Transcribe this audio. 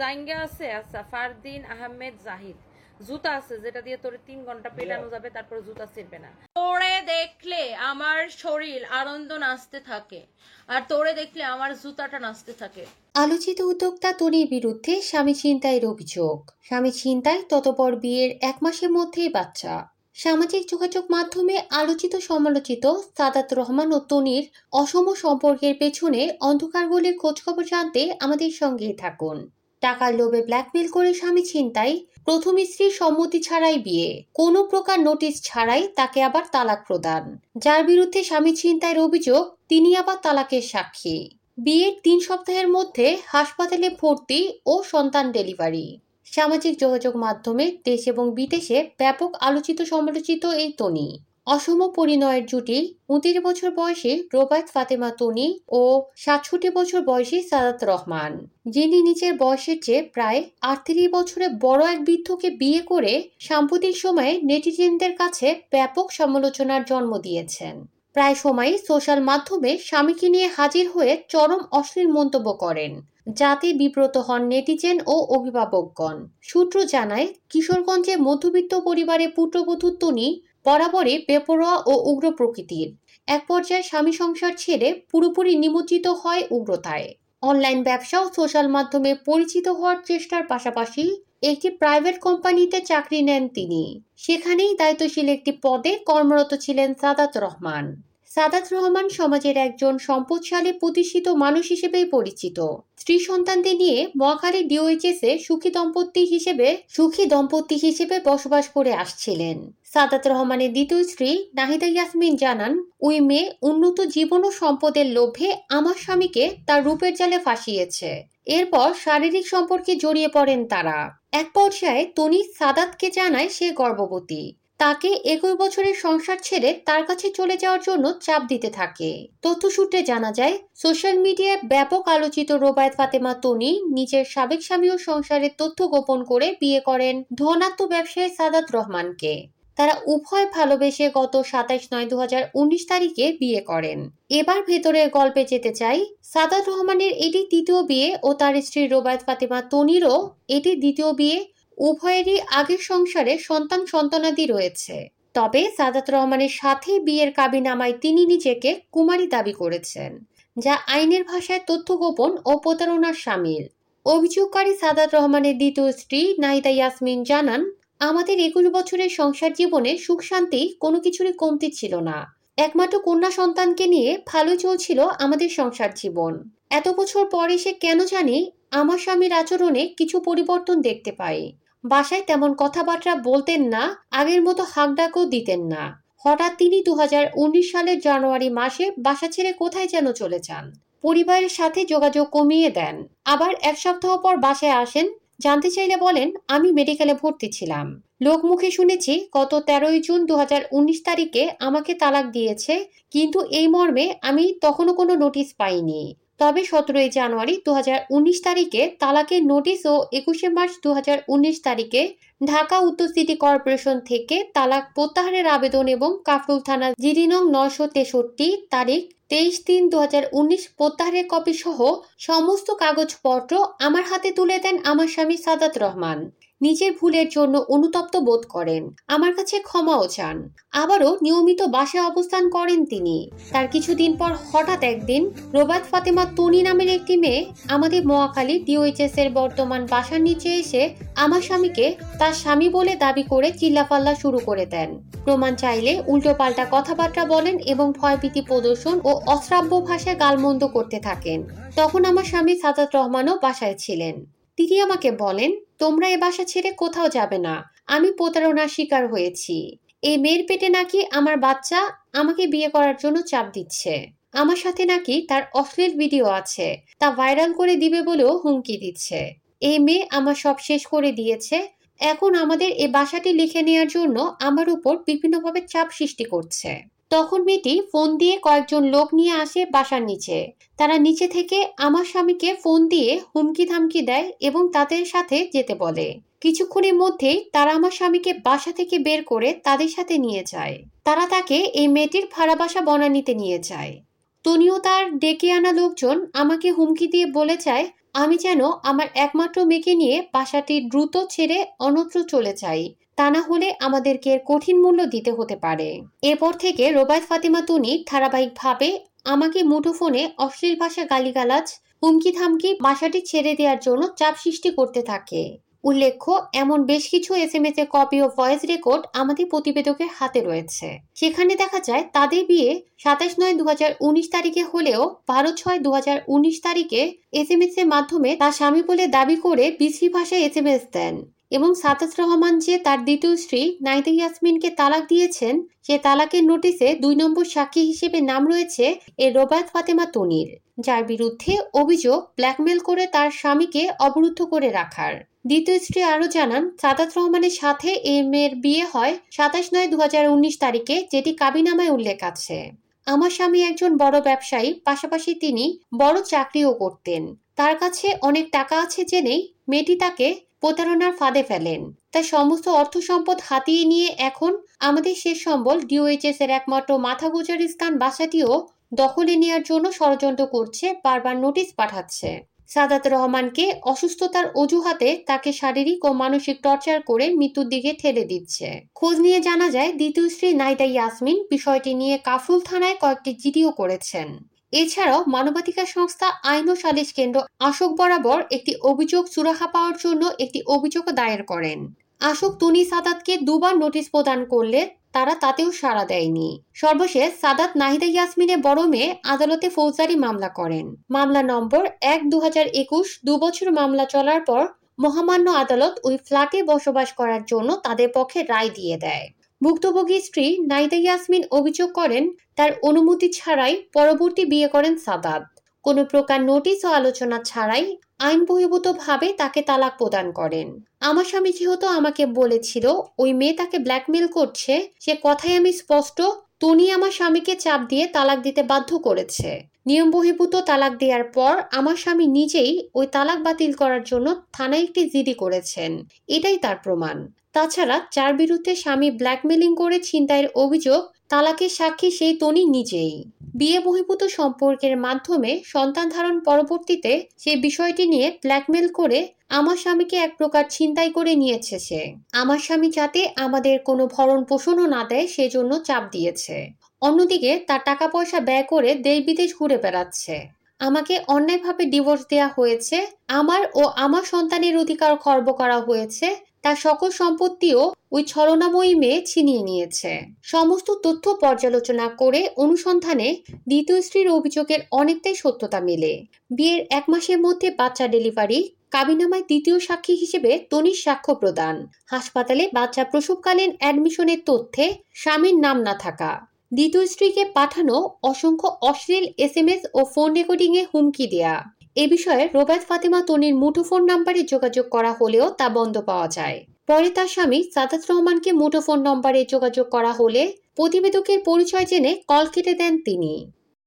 জাইঙ্গা আছে আচ্ছা ফারদিন আহমেদ জাহিদ জুতা আছে যেটা দিয়ে তোর তিন ঘন্টা পেটানো যাবে তারপর জুতা ছিড়বে না তোরে দেখলে আমার শরীর আনন্দ নাচতে থাকে আর তোরে দেখলে আমার জুতাটা নাচতে থাকে আলোচিত উদ্যোক্তা তনির বিরুদ্ধে স্বামী চিন্তায় অভিযোগ স্বামী চিন্তায় ততপর বিয়ের এক মাসের মধ্যেই বাচ্চা সামাজিক যোগাযোগ মাধ্যমে আলোচিত সমালোচিত সাদাত রহমান ও তনির অসম সম্পর্কের পেছনে অন্ধকার গলির খোঁজখবর জানতে আমাদের সঙ্গে থাকুন টাকার লোভে ব্ল্যাকমেল করে স্বামী ছিনতাই প্রথম স্ত্রীর সম্মতি ছাড়াই বিয়ে কোনো প্রকার নোটিশ ছাড়াই তাকে আবার তালাক প্রদান যার বিরুদ্ধে স্বামী ছিনতাইয়ের অভিযোগ তিনি আবার তালাকের সাক্ষী বিয়ের তিন সপ্তাহের মধ্যে হাসপাতালে ভর্তি ও সন্তান ডেলিভারি সামাজিক যোগাযোগ মাধ্যমে দেশ এবং বিদেশে ব্যাপক আলোচিত সমালোচিত এই তনি অসম পরিণয়ের জুটি উনত্রিশ বছর বয়সী রোবায়ত ফাতেমা তনি ও সাতষট্টি বছর বয়সী সাদাত রহমান যিনি নিজের বয়সের চেয়ে প্রায় আটত্রিশ বছরে বড় এক বৃদ্ধকে বিয়ে করে সাম্প্রতিক সময়ে নেটিজেনদের কাছে ব্যাপক সমালোচনার জন্ম দিয়েছেন প্রায় সময়ই সোশ্যাল মাধ্যমে স্বামীকে নিয়ে হাজির হয়ে চরম অশ্লীল মন্তব্য করেন যাতে বিব্রত হন নেটিজেন ও অভিভাবকগণ সূত্র জানায় কিশোরগঞ্জে মধ্যবিত্ত পরিবারে পুত্রবধূ তনি বরাবরই বেপরোয়া ও উগ্র প্রকৃতির এক পর্যায়ে স্বামী সংসার ছেড়ে পুরোপুরি নিমজ্জিত হয় উগ্রতায় অনলাইন ব্যবসা ও সোশ্যাল মাধ্যমে পরিচিত হওয়ার চেষ্টার পাশাপাশি একটি প্রাইভেট কোম্পানিতে চাকরি নেন তিনি সেখানেই দায়িত্বশীল একটি পদে কর্মরত ছিলেন সাদাত রহমান সাদাত রহমান সমাজের একজন সম্পদশালী প্রতিষ্ঠিত মানুষ হিসেবেই পরিচিত স্ত্রী সন্তানদের নিয়ে মহাখালী এ সুখী দম্পতি হিসেবে সুখী দম্পতি হিসেবে বসবাস করে আসছিলেন সাদাত রহমানের দ্বিতীয় স্ত্রী নাহিদা ইয়াসমিন জানান ওই মেয়ে উন্নত জীবন ও সম্পদের লোভে আমার স্বামীকে তার রূপের জালে ফাঁসিয়েছে এরপর শারীরিক সম্পর্কে জড়িয়ে পড়েন তারা এক পর্যায়ে তনি সাদাতকে জানায় সে গর্ভবতী তাকে একুশ বছরের সংসার ছেড়ে তার কাছে চলে যাওয়ার জন্য চাপ দিতে থাকে তথ্য সূত্রে জানা যায় সোশ্যাল মিডিয়ায় ব্যাপক আলোচিত রোবায়ত ফাতেমা তনি নিজের সাবেক স্বামী ও সংসারের তথ্য গোপন করে বিয়ে করেন ধনাত্ম ব্যবসায়ী সাদাত রহমানকে তারা উভয় ভালোবেসে গত সাতাইশ নয় দু তারিখে বিয়ে করেন এবার ভেতরের গল্পে যেতে চাই সাদাত রহমানের এটি তৃতীয় বিয়ে ও তার স্ত্রী রোবায়ত ফাতেমা তনিরও এটি দ্বিতীয় বিয়ে উভয়েরই আগের সংসারে সন্তান সন্তানাদি রয়েছে তবে সাদাত রহমানের সাথে বিয়ের কাবিনামায় তিনি নিজেকে কুমারী দাবি করেছেন যা আইনের ভাষায় তথ্য গোপন ও প্রতারণার সামিল অভিযোগকারী সাদাত রহমানের দ্বিতীয় স্ত্রী নাইদা ইয়াসমিন জানান আমাদের একুশ বছরের সংসার জীবনে সুখ শান্তি কোনো কিছুরই কমতি ছিল না একমাত্র কন্যা সন্তানকে নিয়ে ভালোই চলছিল আমাদের সংসার জীবন এত বছর পর সে কেন জানি আমার স্বামীর আচরণে কিছু পরিবর্তন দেখতে পাই বাসায় তেমন কথাবার্তা বলতেন না আগের মতো হাঁকডাকও দিতেন না হঠাৎ তিনি দু সালের জানুয়ারি মাসে বাসা ছেড়ে কোথায় যেন চলে যান পরিবারের সাথে যোগাযোগ কমিয়ে দেন আবার এক সপ্তাহ পর বাসায় আসেন জানতে চাইলে বলেন আমি মেডিকেলে ভর্তি ছিলাম লোকমুখে শুনেছি গত তেরোই জুন দু তারিখে আমাকে তালাক দিয়েছে কিন্তু এই মর্মে আমি তখনও কোনো নোটিশ পাইনি তবে সতেরোই জানুয়ারি দু তারিখে তালাকের নোটিশ ও একুশে মার্চ দু তারিখে ঢাকা উত্তর সিটি কর্পোরেশন থেকে তালাক প্রত্যাহারের আবেদন এবং কাফরুল থানা নং নশো তেষট্টি তারিখ তেইশ তিন দু প্রত্যাহারের কপি সহ সমস্ত কাগজপত্র আমার হাতে তুলে দেন আমার স্বামী সাদাত রহমান নিজের ভুলের জন্য অনুতপ্ত বোধ করেন আমার কাছে ক্ষমাও চান আবারও নিয়মিত বাসায় অবস্থান করেন তিনি তার কিছুদিন পর হঠাৎ একদিন রোবাত ফাতেমা তনি নামের একটি মেয়ে আমাদের মোয়াখালী ডিওএইচএস এর বর্তমান বাসার নিচে এসে আমার স্বামীকে তার স্বামী বলে দাবি করে চিল্লাফাল্লা শুরু করে দেন প্রমাণ চাইলে উল্টোপাল্টা কথাবার্তা বলেন এবং ভয়ভীতি প্রদর্শন ও অশ্রাব্য ভাষায় গালমন্দ করতে থাকেন তখন আমার স্বামী সাজাদ রহমানও বাসায় ছিলেন তিনি আমাকে বলেন তোমরা এ বাসা ছেড়ে কোথাও যাবে না আমি প্রতারণার শিকার হয়েছি এই মেয়ের পেটে নাকি আমার বাচ্চা আমাকে বিয়ে করার জন্য চাপ দিচ্ছে আমার সাথে নাকি তার অশ্লীল ভিডিও আছে তা ভাইরাল করে দিবে বলেও হুমকি দিচ্ছে এই মেয়ে আমার সব শেষ করে দিয়েছে এখন আমাদের এ বাসাটি লিখে নেয়ার জন্য আমার উপর বিভিন্নভাবে চাপ সৃষ্টি করছে তখন মেয়েটি ফোন দিয়ে কয়েকজন লোক নিয়ে আসে বাসার নিচে তারা নিচে থেকে আমার স্বামীকে ফোন দিয়ে হুমকি ধামকি দেয় এবং তাদের সাথে যেতে বলে কিছুক্ষণের মধ্যেই তারা আমার স্বামীকে বাসা থেকে বের করে তাদের সাথে নিয়ে যায় তারা তাকে এই মেয়েটির ভাড়া বাসা বনানিতে নিয়ে যায় তনিও তার ডেকে আনা লোকজন আমাকে হুমকি দিয়ে বলে চায় আমি যেন আমার একমাত্র মেয়েকে নিয়ে বাসাটি দ্রুত ছেড়ে অন্যত্র চলে যাই তা না হলে আমাদেরকে কঠিন মূল্য দিতে হতে পারে এরপর থেকে রোবায়ত ফাতিমা তুনিক ধারাবাহিকভাবে আমাকে মুঠোফোনে অশ্লীল ভাষা গালিগালাজ হুমকি থামকি বাসাটি ছেড়ে দেওয়ার জন্য চাপ সৃষ্টি করতে থাকে উল্লেখ্য এমন বেশ কিছু এস এম এস এর কপি ও ভয়েস রেকর্ড আমাদের প্রতিবেদকের হাতে রয়েছে সেখানে দেখা যায় তাদের বিয়ে সাতাশ নয় দু তারিখে হলেও বারো ছয় দু তারিখে এস এম এস এর মাধ্যমে তার স্বামী বলে দাবি করে বিশ্রী ভাষায় এস এম এস দেন এবং সাতাস রহমান যে তার দ্বিতীয় স্ত্রী নাইদা ইয়াসমিনকে তালাক দিয়েছেন সে তালাকের নোটিশে দুই নম্বর সাক্ষী হিসেবে নাম রয়েছে এ রোবায়ত ফাতেমা তনির যার বিরুদ্ধে অভিযোগ ব্ল্যাকমেল করে তার স্বামীকে অবরুদ্ধ করে রাখার দ্বিতীয় স্ত্রী আরও জানান সাদাত রহমানের সাথে এ মেয়ের বিয়ে হয় সাতাশ নয় দু তারিখে যেটি কাবিনামায় উল্লেখ আছে আমার স্বামী একজন বড় ব্যবসায়ী পাশাপাশি তিনি বড় চাকরিও করতেন তার কাছে অনেক টাকা আছে জেনেই মেয়েটি তাকে প্রতারণার ফাঁদে ফেলেন তার সমস্ত অর্থ সম্পদ হাতিয়ে নিয়ে এখন আমাদের শেষ সম্বল ডিওএইচএস এর একমাত্র মাথা গুজার স্থান বাসাটিও দখলে নেওয়ার জন্য ষড়যন্ত্র করছে বারবার নোটিশ পাঠাচ্ছে সাদাত রহমানকে অসুস্থতার অজুহাতে তাকে শারীরিক ও মানসিক টর্চার করে মৃত্যুর দিকে ঠেলে দিচ্ছে খোঁজ নিয়ে জানা যায় দ্বিতীয় স্ত্রী নাইদা ইয়াসমিন বিষয়টি নিয়ে কাফুল থানায় কয়েকটি জিডিও করেছেন এছাড়াও মানবাধিকার সংস্থা আইন ও সালিস কেন্দ্র আশোক বরাবর একটি অভিযোগ সুরাহা পাওয়ার জন্য একটি অভিযোগ দায়ের করেন আশোক তুনি সাদাতকে দুবার নোটিশ প্রদান করলে তারা তাতেও সাড়া দেয়নি সর্বশেষ সাদাত নাহিদা ইয়াসমিনের বড় মেয়ে আদালতে ফৌজদারি মামলা করেন মামলা নম্বর এক দু হাজার একুশ দুবছর মামলা চলার পর মহামান্য আদালত ওই ফ্ল্যাটে বসবাস করার জন্য তাদের পক্ষে রায় দিয়ে দেয় ভুক্তভোগী স্ত্রী নাইদা ইয়াসমিন অভিযোগ করেন তার অনুমতি ছাড়াই পরবর্তী বিয়ে করেন সাদাব কোনো প্রকার নোটিশ ও আলোচনা ছাড়াই আইন বহির্ভূতভাবে তাকে তালাক প্রদান করেন আমার স্বামী যেহেতু আমাকে বলেছিল ওই মেয়ে তাকে ব্ল্যাকমেল করছে সে কথাই আমি স্পষ্ট তনি আমার স্বামীকে চাপ দিয়ে তালাক দিতে বাধ্য করেছে নিয়ম বহির্ভূত তালাক দেওয়ার পর আমার স্বামী নিজেই ওই তালাক বাতিল করার জন্য থানায় একটি জিডি করেছেন এটাই তার প্রমাণ তাছাড়া যার বিরুদ্ধে স্বামী ব্ল্যাকমেলিং করে ছিনতাইয়ের অভিযোগ তালাকের সাক্ষী সেই তনি নিজেই বিয়ে বহির্ভূত সম্পর্কের মাধ্যমে সন্তান ধারণ পরবর্তীতে সেই বিষয়টি নিয়ে ব্ল্যাকমেল করে আমার স্বামীকে এক প্রকার ছিনতাই করে নিয়েছে সে আমার স্বামী যাতে আমাদের কোনো ভরণ পোষণও না দেয় সেজন্য চাপ দিয়েছে অন্যদিকে তার টাকা পয়সা ব্যয় করে দেশ বিদেশ ঘুরে বেড়াচ্ছে আমাকে অন্যায়ভাবে ডিভোর্স দেয়া হয়েছে আমার ও আমার সন্তানের অধিকার খর্ব করা হয়েছে তার সকল সম্পত্তিও ওই ছলনাময়ী মেয়ে ছিনিয়ে নিয়েছে সমস্ত তথ্য পর্যালোচনা করে অনুসন্ধানে দ্বিতীয় স্ত্রীর অভিযোগের অনেকটাই সত্যতা মেলে বিয়ের এক মাসের মধ্যে বাচ্চা ডেলিভারি কাবিনামায় দ্বিতীয় সাক্ষী হিসেবে তনির সাক্ষ্য প্রদান হাসপাতালে বাচ্চা প্রসবকালীন অ্যাডমিশনের তথ্যে স্বামীর নাম না থাকা দ্বিতীয় স্ত্রীকে পাঠানো অসংখ্য অশ্লীল এস এম এস ও ফোন রেকর্ডিংয়ে হুমকি দেয়া এ বিষয়ে রোবায়ত ফাতিমা তনির মুঠোফোন নাম্বারে যোগাযোগ করা হলেও তা বন্ধ পাওয়া যায় পরে তার স্বামী সাদাত রহমানকে মুঠোফোন নম্বরে যোগাযোগ করা হলে প্রতিবেদকের পরিচয় জেনে কল কেটে দেন তিনি